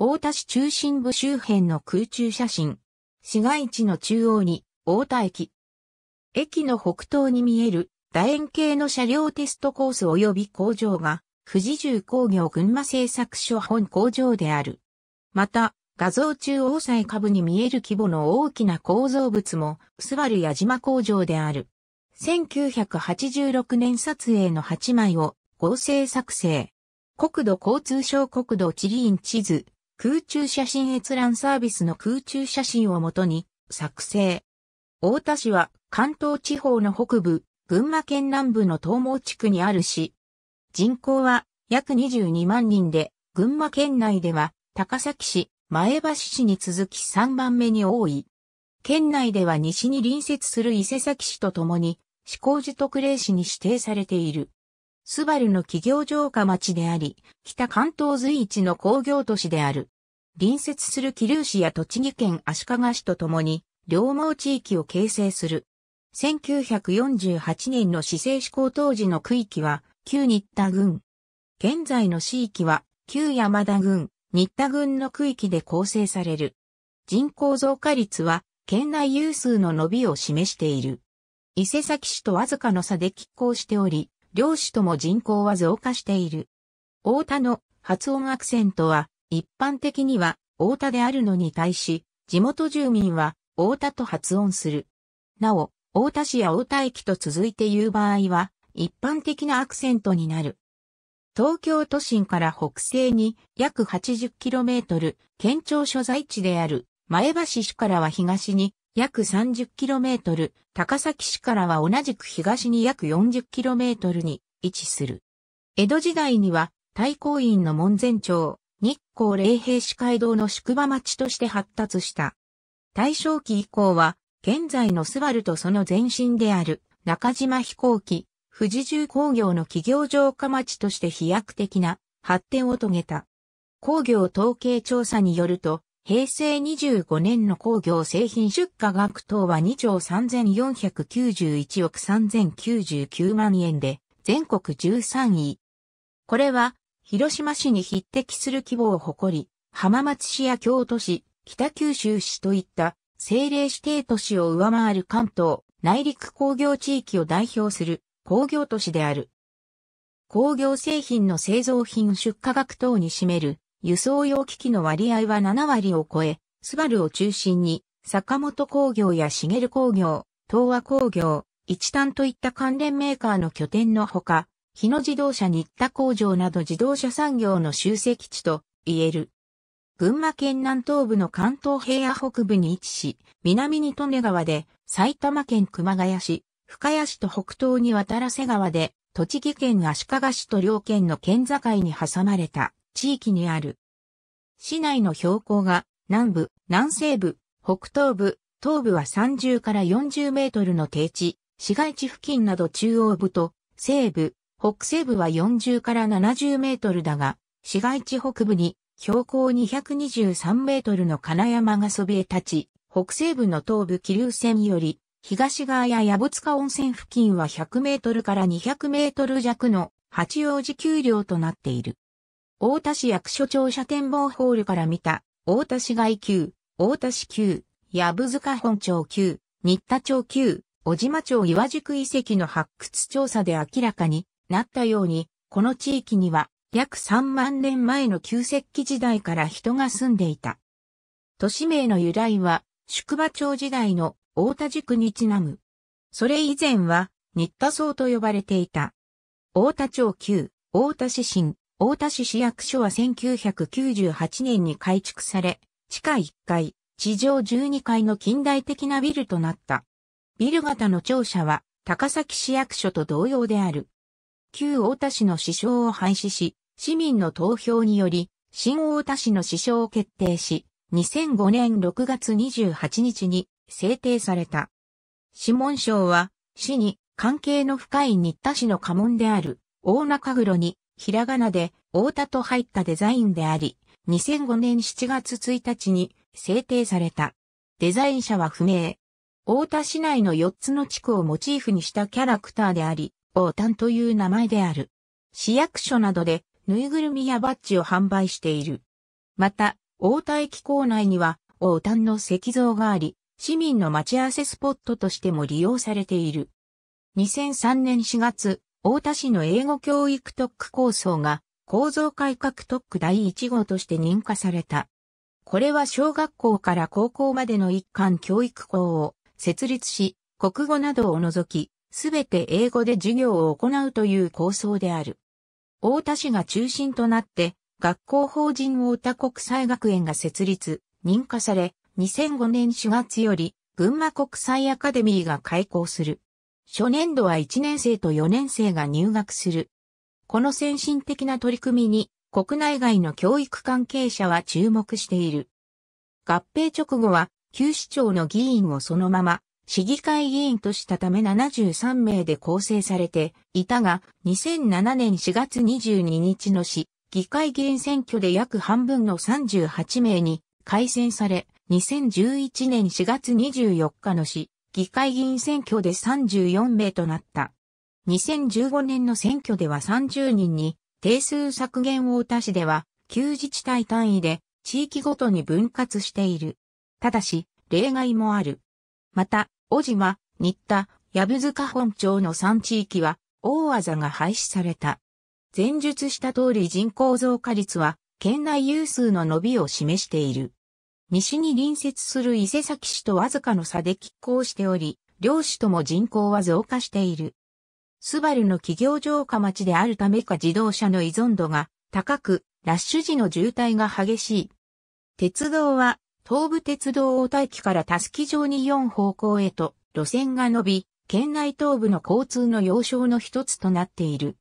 大田市中心部周辺の空中写真。市街地の中央に、大田駅。駅の北東に見える、楕円形の車両テストコース及び工場が、富士重工業群馬製作所本工場である。また、画像中央祭下部に見える規模の大きな構造物も、スバル矢島工場である。1986年撮影の8枚を合成作成。国土交通省国土地理院地図、空中写真閲覧サービスの空中写真をもとに作成。大田市は関東地方の北部、群馬県南部の東毛地区にある市。人口は約22万人で、群馬県内では高崎市、前橋市に続き3番目に多い。県内では西に隣接する伊勢崎市とともに、志向寺特例市に指定されている。スバルの企業城下町であり、北関東随一の工業都市である。隣接する桐生市や栃木県足利市とともに、両毛地域を形成する。1948年の市政施行当時の区域は、旧新田郡。現在の市域は、旧山田郡、新田郡の区域で構成される。人口増加率は、県内有数の伸びを示している。伊勢崎市とわずかの差で拮抗しており、両市とも人口は増加している。大田の発音アクセントは、一般的には、太田であるのに対し、地元住民は、太田と発音する。なお、太田市や太田駅と続いて言う場合は、一般的なアクセントになる。東京都心から北西に約 80km、県庁所在地である前橋市からは東に約 30km、高崎市からは同じく東に約 40km に位置する。江戸時代には、太閤院の門前町、日光霊平市街道の宿場町として発達した。大正期以降は、現在のスバルとその前身である中島飛行機、富士重工業の企業城下町として飛躍的な発展を遂げた。工業統計調査によると、平成25年の工業製品出荷額等は2兆3491億3099万円で、全国13位。これは広島市に匹敵する規模を誇り、浜松市や京都市、北九州市といった政令指定都市を上回る関東、内陸工業地域を代表する工業都市である。工業製品の製造品出荷額等に占める輸送用機器の割合は7割を超え、スバルを中心に坂本工業や茂工業、東和工業、一端といった関連メーカーの拠点のほか、日野自動車新田工場など自動車産業の集積地と言える。群馬県南東部の関東平野北部に位置し、南に利根川で、埼玉県熊谷市、深谷市と北東に渡良瀬川で、栃木県足利市と両県の県境に挟まれた地域にある。市内の標高が南部、南西部、北東部、東部は30から40メートルの低地、市街地付近など中央部と西部、北西部は40から70メートルだが、市街地北部に標高223メートルの金山がそびえ立ち、北西部の東部気流線より、東側や矢塚温泉付近は100メートルから200メートル弱の八王子丘陵となっている。大田市役所庁舎展望ホールから見た、大田市街丘、大田市丘、矢塚本町丘、新田町丘、小島町岩宿遺跡の発掘調査で明らかになったように、この地域には約3万年前の旧石器時代から人が住んでいた。都市名の由来は、宿場町時代の大田宿にちなむ。それ以前は、日田荘と呼ばれていた。大田町旧、大田市新、大田市市役所は1998年に改築され、地下1階、地上12階の近代的なビルとなった。ビル型の庁舎は、高崎市役所と同様である。旧大田市の市章を廃止し、市民の投票により、新大田市の市章を決定し、2005年6月28日に制定された。諮問章は、市に関係の深い新田市の家紋である、大中黒に、ひらがなで、大田と入ったデザインであり、2005年7月1日に制定された。デザイン者は不明。大田市内の4つの地区をモチーフにしたキャラクターであり、王丹という名前である。市役所などで、ぬいぐるみやバッジを販売している。また、大田駅構内には、大丹の石像があり、市民の待ち合わせスポットとしても利用されている。2003年4月、大田市の英語教育特区構想が構造改革特区第1号として認可された。これは小学校から高校までの一貫教育校を設立し、国語などを除き、すべて英語で授業を行うという構想である。大田市が中心となって、学校法人大田国際学園が設立、認可され、2005年4月より、群馬国際アカデミーが開校する。初年度は1年生と4年生が入学する。この先進的な取り組みに、国内外の教育関係者は注目している。合併直後は、旧市長の議員をそのまま、市議会議員としたため73名で構成されていたが、2007年4月22日の市議会議員選挙で約半分の38名に改選され、2011年4月24日の市議会議員選挙で34名となった。2015年の選挙では30人に定数削減を他市では旧自治体単位で地域ごとに分割している。ただし、例外もある。また、小島、新田、部塚本町の3地域は、大技が廃止された。前述した通り人口増加率は、県内有数の伸びを示している。西に隣接する伊勢崎市とわずかの差で拮抗しており、両市とも人口は増加している。スバルの企業城下町であるためか自動車の依存度が高く、ラッシュ時の渋滞が激しい。鉄道は東武鉄道大田駅からたすき状に4方向へと路線が伸び、県内東部の交通の要衝の一つとなっている。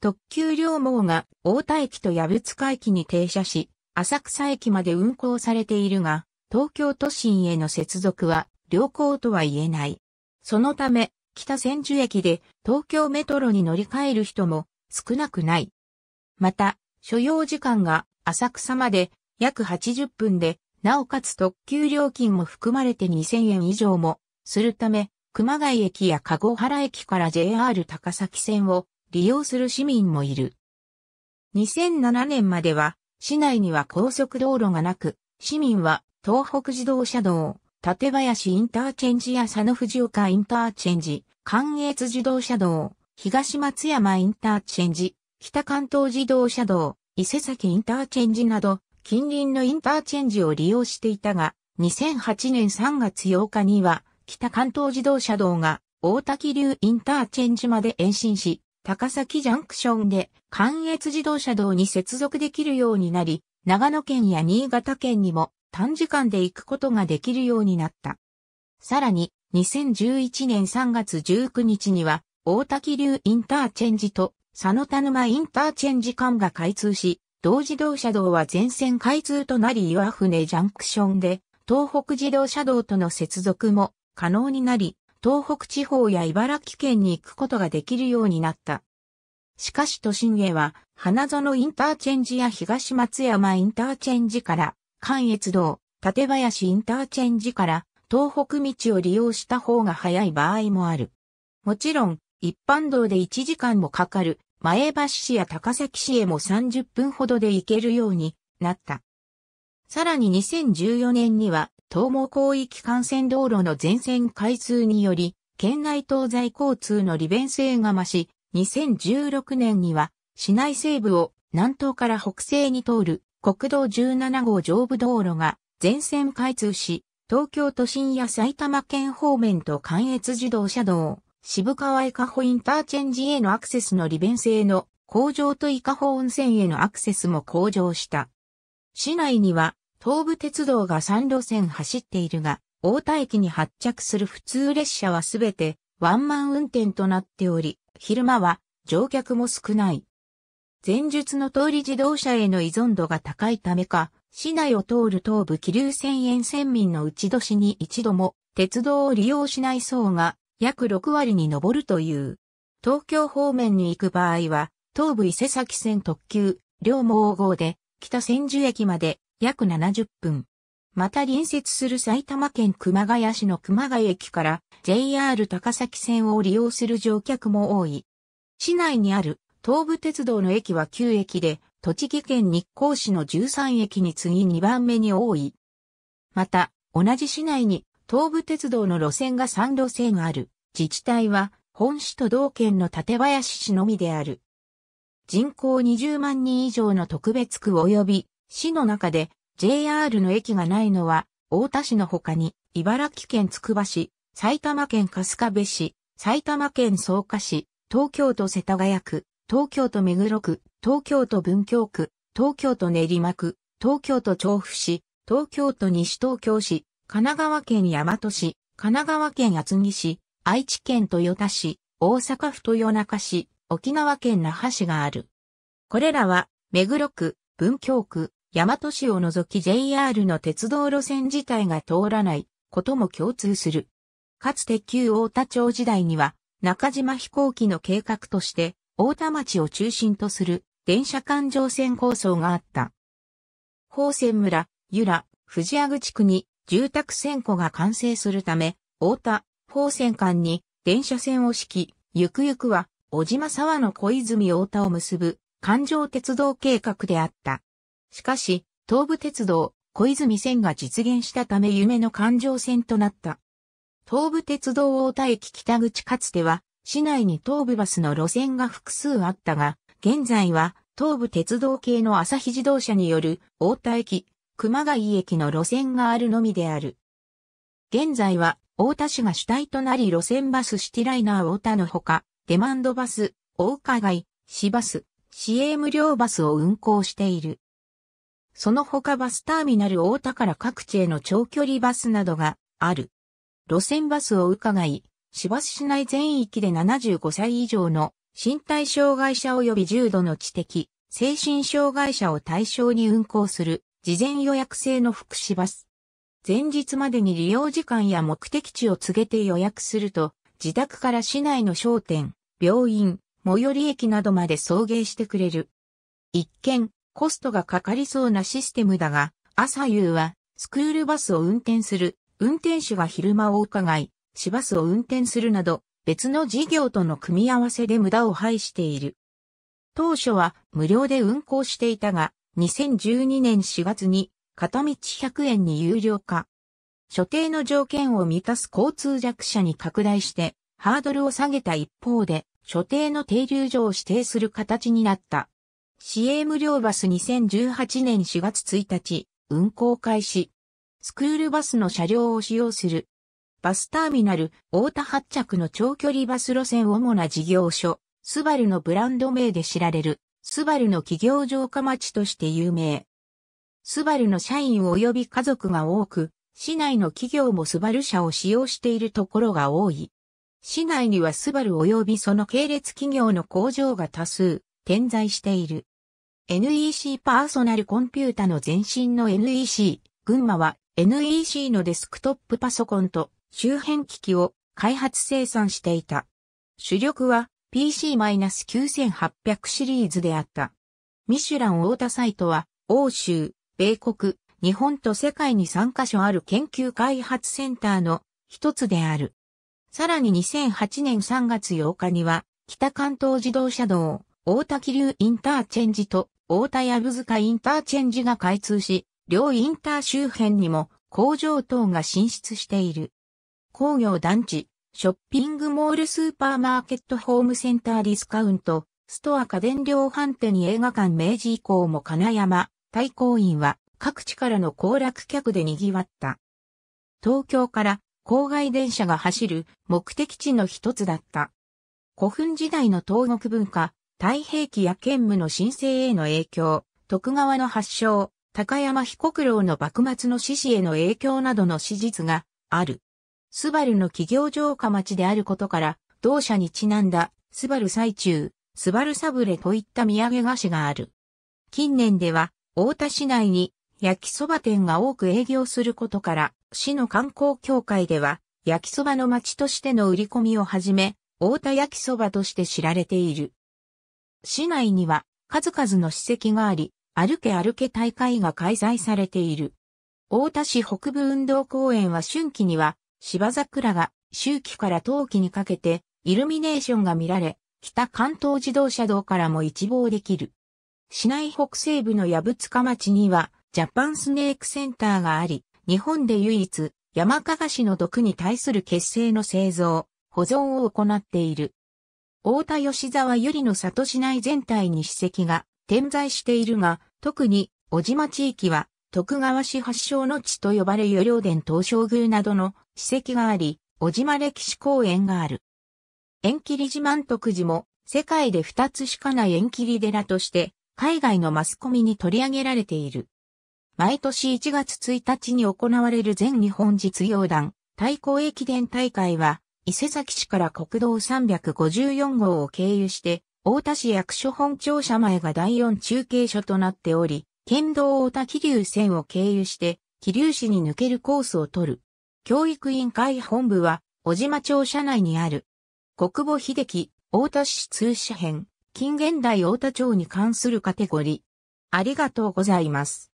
特急両網が大田駅と矢部塚駅に停車し、浅草駅まで運行されているが、東京都心への接続は良好とは言えない。そのため、北千住駅で東京メトロに乗り換える人も少なくない。また、所要時間が浅草まで約80分でなおかつ特急料金も含まれて2000円以上もするため、熊谷駅や籠原駅から JR 高崎線を利用する市民もいる。2007年までは市内には高速道路がなく、市民は東北自動車道、館林インターチェンジや佐野藤岡インターチェンジ、関越自動車道、東松山インターチェンジ、北関東自動車道、伊勢崎インターチェンジなど、近隣のインターチェンジを利用していたが、2008年3月8日には、北関東自動車道が大滝流インターチェンジまで延伸し、高崎ジャンクションで関越自動車道に接続できるようになり、長野県や新潟県にも短時間で行くことができるようになった。さらに、2011年3月19日には、大滝流インターチェンジと佐野田沼インターチェンジ間が開通し、同自動車道は全線開通となり岩船ジャンクションで東北自動車道との接続も可能になり、東北地方や茨城県に行くことができるようになった。しかし都心へは、花園インターチェンジや東松山インターチェンジから、関越道、館林インターチェンジから、東北道を利用した方が早い場合もある。もちろん、一般道で1時間もかかる前橋市や高崎市へも30分ほどで行けるようになった。さらに2014年には、東毛広域幹線道路の全線開通により、県内東西交通の利便性が増し、2016年には、市内西部を南東から北西に通る国道17号上部道路が全線開通し、東京都心や埼玉県方面と関越自動車道、渋川伊香保インターチェンジへのアクセスの利便性の向上と伊香保温泉へのアクセスも向上した。市内には東武鉄道が3路線走っているが、大田駅に発着する普通列車はすべてワンマン運転となっており、昼間は乗客も少ない。前述の通り自動車への依存度が高いためか、市内を通る東部気流線沿線民のうち年に一度も鉄道を利用しない層が約6割に上るという。東京方面に行く場合は、東武伊勢崎線特急、両毛号で、北千住駅まで約70分。また隣接する埼玉県熊谷市の熊谷駅から JR 高崎線を利用する乗客も多い。市内にある東武鉄道の駅は9駅で、栃木県日光市の13駅に次2番目に多い。また、同じ市内に東武鉄道の路線が3路線ある。自治体は本市と同県の館林市のみである。人口20万人以上の特別区及び市の中で JR の駅がないのは大田市の他に茨城県つくば市、埼玉県春日部市、埼玉県草加市、東京都世田谷区、東京都目黒区、東京都文京区、東京都練馬区、東京都調布市、東京都西東京市、神奈川県大和市、神奈川県厚木市、愛知県豊田市、大阪府豊中市、沖縄県那覇市がある。これらは、目黒区、文京区、大和市を除き JR の鉄道路線自体が通らないことも共通する。かつて旧大田町時代には、中島飛行機の計画として、大田町を中心とする電車環状線構想があった。宝泉村、由良、藤屋口区に住宅線庫が完成するため、大田、高専間に電車線を敷き、ゆくゆくは、小島沢の小泉大田を結ぶ、環状鉄道計画であった。しかし、東武鉄道、小泉線が実現したため夢の環状線となった。東武鉄道大田駅北口かつては、市内に東武バスの路線が複数あったが、現在は東武鉄道系の朝日自動車による大田駅、熊谷駅の路線があるのみである。現在は大田市が主体となり路線バスシティライナー大田のほか、デマンドバス、大加街、市バス、市営無料バスを運行している。その他バスターミナル大田から各地への長距離バスなどがある。路線バスを伺い、市バス市内全域で75歳以上の身体障害者及び重度の知的、精神障害者を対象に運行する事前予約制の福祉バス。前日までに利用時間や目的地を告げて予約すると、自宅から市内の商店、病院、最寄り駅などまで送迎してくれる。一見、コストがかかりそうなシステムだが、朝夕は、スクールバスを運転する、運転手が昼間を伺い、市バスを運転するなど、別の事業との組み合わせで無駄を排している。当初は無料で運行していたが、2012年4月に片道100円に有料化。所定の条件を満たす交通弱者に拡大して、ハードルを下げた一方で、所定の停留所を指定する形になった。市営無料バス2018年4月1日、運行開始。スクールバスの車両を使用する。バスターミナル、大田発着の長距離バス路線主な事業所、スバルのブランド名で知られる、スバルの企業城下町として有名。スバルの社員及び家族が多く、市内の企業もスバル社を使用しているところが多い。市内にはスバル及びその系列企業の工場が多数、点在している。NEC パーソナルコンピュータの前身の NEC、群馬は NEC のデスクトップパソコンと周辺機器を開発生産していた。主力は PC-9800 シリーズであった。ミシュラン太田サイトは、欧州、米国、日本と世界に3カ所ある研究開発センターの一つである。さらに2008年3月8日には、北関東自動車道、大田気流インターチェンジと大田やぶ塚インターチェンジが開通し、両インター周辺にも工場等が進出している。工業団地、ショッピングモールスーパーマーケットホームセンターディスカウント、ストア家電量販店に映画館明治以降も金山、大公院は各地からの行楽客で賑わった。東京から郊外電車が走る目的地の一つだった。古墳時代の東国文化、太平記や兼務の申請への影響、徳川の発祥、高山彦九郎の幕末の志士への影響などの史実がある。スバルの企業城下町であることから、同社にちなんだ、スバル最中、スバルサブレといった土産菓子がある。近年では、大田市内に焼きそば店が多く営業することから、市の観光協会では、焼きそばの町としての売り込みをはじめ、大田焼きそばとして知られている。市内には数々の史跡があり、歩け歩け大会が開催されている。大田市北部運動公園は春季には芝桜が秋季から冬季にかけてイルミネーションが見られ、北関東自動車道からも一望できる。市内北西部の矢渕塚町には、ジャパンスネークセンターがあり、日本で唯一、山かがしの毒に対する結成の製造、保存を行っている。大田吉沢由里の里市内全体に史跡が点在しているが、特に小島地域は徳川氏発祥の地と呼ばれる。領伝東照宮などの史跡があり、小島歴史公園がある。縁切り自慢徳寺も世界で二つしかない縁切り寺として海外のマスコミに取り上げられている。毎年1月1日に行われる全日本実業団対抗駅伝大会は、伊勢崎市から国道354号を経由して、大田市役所本庁舎前が第4中継所となっており、県道大田桐生線を経由して、桐生市に抜けるコースを取る。教育委員会本部は、小島庁舎内にある。国母秀樹、大田市通社編。近現代大田町に関するカテゴリー。ありがとうございます。